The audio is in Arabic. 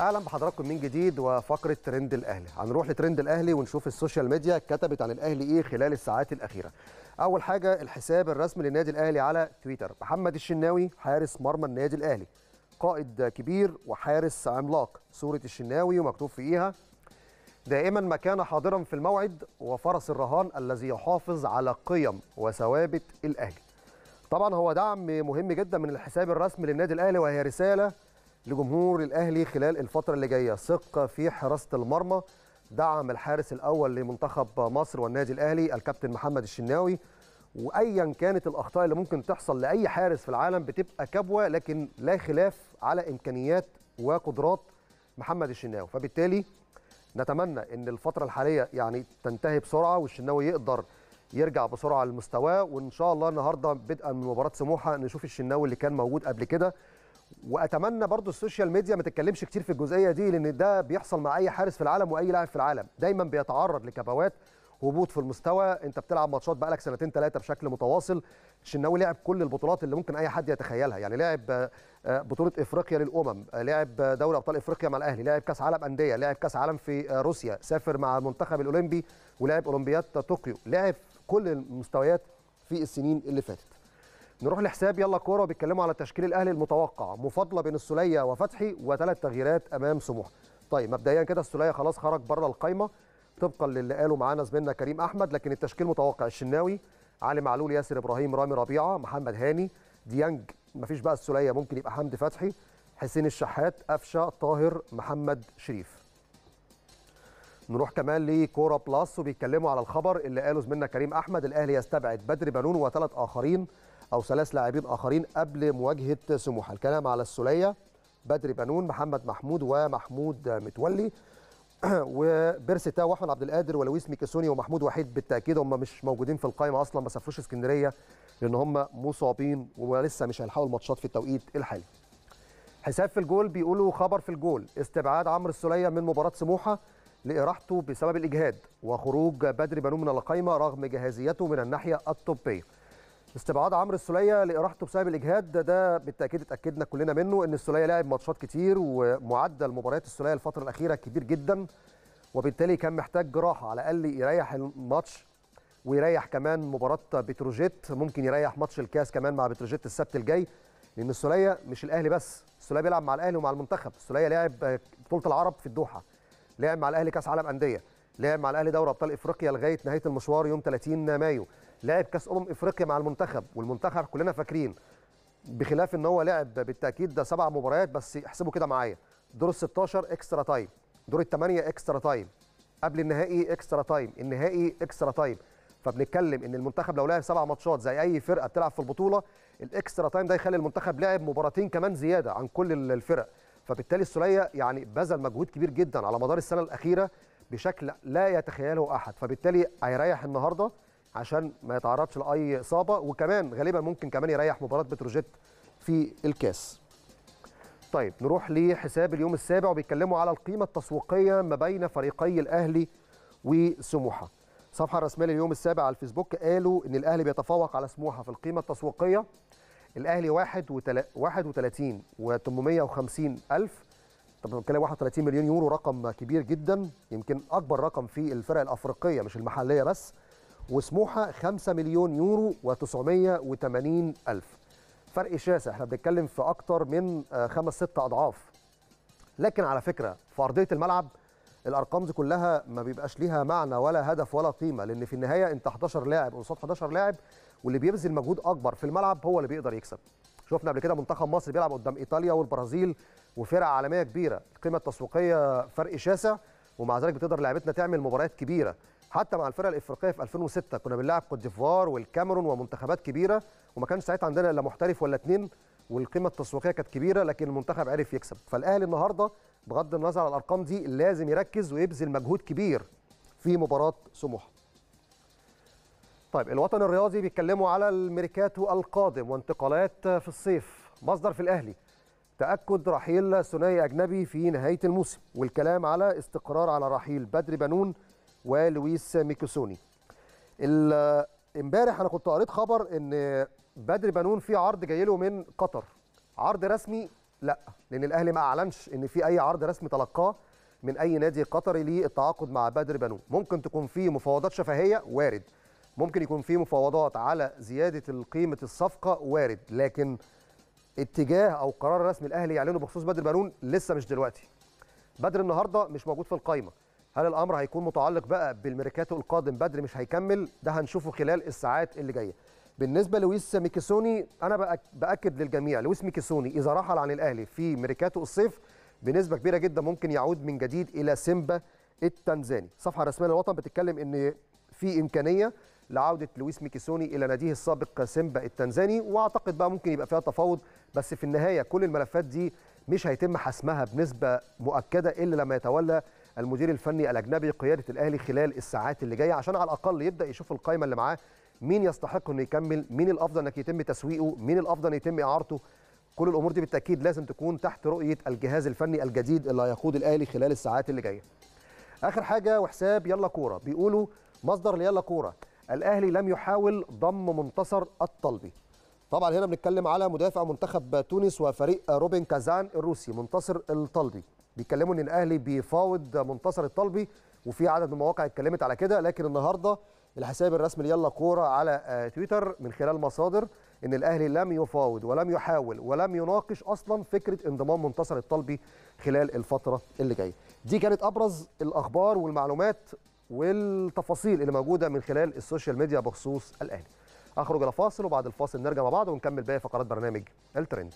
اهلا بحضراتكم من جديد وفقره ترند الاهلي هنروح لترند الاهلي ونشوف السوشيال ميديا كتبت عن الاهلي ايه خلال الساعات الاخيره اول حاجه الحساب الرسمي للنادي الاهلي على تويتر محمد الشناوي حارس مرمى النادي الاهلي قائد كبير وحارس عملاق صوره الشناوي ومكتوب فيها دائما ما كان حاضرا في الموعد وفرس الرهان الذي يحافظ على قيم وثوابت الاهلي طبعا هو دعم مهم جدا من الحساب الرسمي للنادي الاهلي وهي رساله لجمهور الاهلي خلال الفتره اللي جايه ثقه في حراسه المرمى دعم الحارس الاول لمنتخب مصر والنادي الاهلي الكابتن محمد الشناوي وايا كانت الاخطاء اللي ممكن تحصل لاي حارس في العالم بتبقى كبوه لكن لا خلاف على امكانيات وقدرات محمد الشناوي فبالتالي نتمنى ان الفتره الحاليه يعني تنتهي بسرعه والشناوي يقدر يرجع بسرعه لمستواه وان شاء الله النهارده بدءا من مباراه سموحه نشوف الشناوي اللي كان موجود قبل كده واتمنى برضو السوشيال ميديا ما تتكلمش كتير في الجزئيه دي لان ده بيحصل مع اي حارس في العالم واي لاعب في العالم دايما بيتعرض لكبوات هبوط في المستوى انت بتلعب ماتشات بقالك سنتين ثلاثه بشكل متواصل الشناوي لعب كل البطولات اللي ممكن اي حد يتخيلها يعني لعب آه، بطوله افريقيا للامم لعب دوري ابطال افريقيا مع الاهلي لعب كاس عالم انديه لعب كاس عالم في آه، روسيا سافر مع المنتخب الاولمبي ولعب اولمبياد طوكيو لعب كل المستويات في السنين اللي فاتت نروح لحساب يلا كوره بيتكلموا على تشكيل الاهلي المتوقع مفاضله بين السوليه وفتحي وثلاث تغييرات امام سموحه طيب مبدئيا كده السوليه خلاص خرج بره القايمه طبقا للي قاله معانا زميلنا كريم احمد لكن التشكيل متوقع الشناوي علي معلول ياسر ابراهيم رامي ربيعه محمد هاني ديانج مفيش بقى السوليه ممكن يبقى حمدي فتحي حسين الشحات قفشه طاهر محمد شريف نروح كمان لكوره بلس وبيتكلموا على الخبر اللي قاله زميلنا كريم احمد الاهلي يستبعد بدر بنون وثلاث اخرين أو ثلاث لاعبين آخرين قبل مواجهة سموحة الكلام على السولية بدري بنون محمد محمود ومحمود متولي وبيرسيتا واحمد عبد القادر ولويس ميكيسوني ومحمود وحيد بالتاكيد هم مش موجودين في القائمه اصلا ما سافروش اسكندريه لان هم مصابين ولسه مش هيلحقوا الماتشات في التوقيت الحالي. حساب في الجول بيقولوا خبر في الجول استبعاد عمرو السوليه من مباراه سموحه لاراحته بسبب الاجهاد وخروج بدري بنون من القائمه رغم جاهزيته من الناحيه الطبيه. استبعاد عمرو السوليه لاراحته بسبب الاجهاد ده, ده بالتاكيد اتاكدنا كلنا منه ان السوليه لعب ماتشات كتير ومعدل مباريات السوليه الفتره الاخيره كبير جدا وبالتالي كان محتاج جراحه على الاقل يريح الماتش ويريح كمان مباراه بتروجيت ممكن يريح ماتش الكاس كمان مع بتروجيت السبت الجاي لان السوليه مش الاهلي بس السوليه بيلعب مع الاهلي ومع المنتخب السوليه لعب بطوله العرب في الدوحه لعب مع الاهلي كاس عالم انديه لعب مع الاهلي دوري ابطال افريقيا لغايه نهايه المشوار يوم 30 مايو لعب كاس امم افريقيا مع المنتخب والمنتخب كلنا فاكرين بخلاف ان هو لعب بالتاكيد ده سبع مباريات بس احسبوا كده معايا دور ال 16 اكسترا تايم دور الثمانيه اكسترا تايم قبل النهائي اكسترا تايم النهائي اكسترا تايم فبنتكلم ان المنتخب لو لعب سبع ماتشات زي اي فرقه بتلعب في البطوله الاكسترا تايم ده يخلي المنتخب لعب مباراتين كمان زياده عن كل الفرق فبالتالي السوليه يعني بذل مجهود كبير جدا على مدار السنه الاخيره بشكل لا يتخيله احد فبالتالي هيريح النهارده عشان ما يتعرضش لاي اصابه وكمان غالبا ممكن كمان يريح مباراه بتروجيت في الكاس طيب نروح لحساب اليوم السابع وبيتكلموا على القيمه التسويقيه ما بين فريقي الاهلي وسموحه الصفحه الرسميه لليوم السابع على الفيسبوك قالوا ان الاهلي بيتفوق على سموحه في القيمه التسويقيه الاهلي 31 و850 الف طب بنتكلم 31 مليون يورو رقم كبير جدا يمكن اكبر رقم في الفرق الافريقيه مش المحليه بس وسموحه 5 مليون يورو و980 الف فرق شاسع احنا بنتكلم في اكتر من آه، خمس ست اضعاف لكن على فكره في ارضيه الملعب الارقام دي كلها ما بيبقاش ليها معنى ولا هدف ولا قيمه لان في النهايه انت 11 لاعب قصاد 11 لاعب واللي بيبذل مجهود اكبر في الملعب هو اللي بيقدر يكسب شفنا قبل كده منتخب مصر بيلعب قدام ايطاليا والبرازيل وفرق عالميه كبيره القيمه التسويقيه فرق شاسع ومع ذلك بتقدر لعيبتنا تعمل مباريات كبيره حتى مع الفرق الافريقيه في 2006 كنا بنلعب كوت ديفوار والكاميرون ومنتخبات كبيره وما كانش ساعتها عندنا الا محترف ولا اتنين والقيمه التسويقيه كانت كبيره لكن المنتخب عرف يكسب فالاهلي النهارده بغض النظر على الارقام دي لازم يركز ويبذل مجهود كبير في مباراه سموحه طيب الوطن الرياضي بيتكلموا على الميركاتو القادم وانتقالات في الصيف مصدر في الاهلي تاكد رحيل ثنائي اجنبي في نهايه الموسم والكلام على استقرار على رحيل بدر بنون ولويس ميكوسوني امبارح انا كنت قريت خبر ان بدر بنون في عرض جاي له من قطر عرض رسمي لا لان الاهلي ما اعلنش ان في اي عرض رسمي تلقاه من اي نادي قطري للتعاقد مع بدر بنون ممكن تكون في مفاوضات شفهيه وارد ممكن يكون في مفاوضات على زياده قيمه الصفقه وارد لكن اتجاه او قرار رسمي الاهلي يعلنه بخصوص بدر بنون لسه مش دلوقتي بدر النهارده مش موجود في القايمه هل الامر هيكون متعلق بقى بالميركاتو القادم بدري مش هيكمل ده هنشوفه خلال الساعات اللي جايه بالنسبه لويس ميكيسوني انا باكد للجميع لويس ميكيسوني اذا رحل عن الاهلي في ميركاتو الصيف بنسبه كبيره جدا ممكن يعود من جديد الى سيمبا التنزاني صفحه رسميه للوطن بتتكلم ان في امكانيه لعوده لويس ميكيسوني الى ناديه السابق سيمبا التنزاني واعتقد بقى ممكن يبقى فيها تفاوض بس في النهايه كل الملفات دي مش هيتم حسمها بنسبه مؤكده الا لما يتولى المدير الفني الاجنبي قياده الاهلي خلال الساعات اللي جايه عشان على الاقل يبدا يشوف القائمه اللي معاه مين يستحق انه يكمل مين الافضل انك يتم تسويقه مين الافضل يتم اعارته كل الامور دي بالتاكيد لازم تكون تحت رؤيه الجهاز الفني الجديد اللي هيقود الاهلي خلال الساعات اللي جايه اخر حاجه وحساب يلا كوره بيقولوا مصدر ليلا كوره الاهلي لم يحاول ضم منتصر الطلبي طبعا هنا بنتكلم على مدافع منتخب تونس وفريق روبن كازان الروسي منتصر الطلبي بيتكلموا ان الاهلي بيفاوض منتصر الطلبي وفي عدد من المواقع اتكلمت على كده لكن النهارده الحساب الرسمي ليلا كوره على آه، تويتر من خلال مصادر ان الاهلي لم يفاوض ولم يحاول ولم يناقش اصلا فكره انضمام منتصر الطلبي خلال الفتره اللي جايه دي كانت ابرز الاخبار والمعلومات والتفاصيل اللي موجوده من خلال السوشيال ميديا بخصوص الاهلي اخرج الى فاصل وبعد الفاصل نرجع مع بعض ونكمل باقي فقرات برنامج الترند